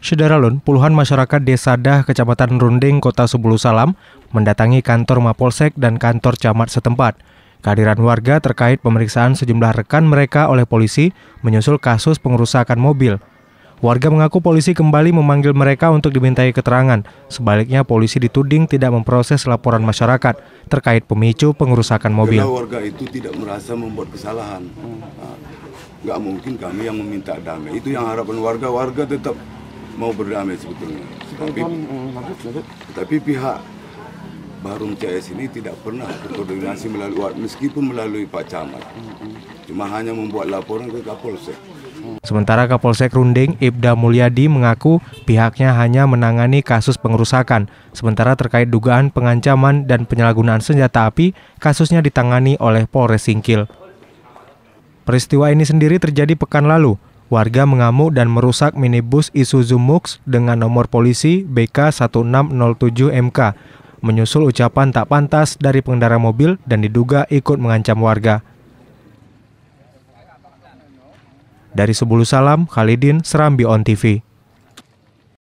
Saudara Lun, puluhan masyarakat Desa Dah, Kecamatan Runding, Kota Subulu Salam, mendatangi kantor Mapolsek dan kantor camat setempat. Kehadiran warga terkait pemeriksaan sejumlah rekan mereka oleh polisi menyusul kasus pengerusakan mobil. Warga mengaku polisi kembali memanggil mereka untuk dimintai keterangan. Sebaliknya polisi dituding tidak memproses laporan masyarakat terkait pemicu pengerusakan mobil. Karena warga itu tidak merasa membuat kesalahan. Hmm. Ah, Gak mungkin kami yang meminta damai. Itu yang harapan warga-warga tetap mau berdamai sebetulnya. Tapi, eh, tapi pihak Barum CS ini tidak pernah berkoordinasi melalui meskipun melalui Pak Camat. Cuma hanya membuat laporan ke Kapolsek. Mm. Sementara Kapolsek Runding Ibda Mulyadi mengaku pihaknya hanya menangani kasus pengerusakan, sementara terkait dugaan pengancaman dan penyalahgunaan senjata api, kasusnya ditangani oleh Polres Singkil. Peristiwa ini sendiri terjadi pekan lalu. Warga mengamuk dan merusak minibus Isuzu Mux dengan nomor polisi BK 1607 MK, menyusul ucapan tak pantas dari pengendara mobil dan diduga ikut mengancam warga. Dari Sebulu Salam, Khalidin, Serambi On TV.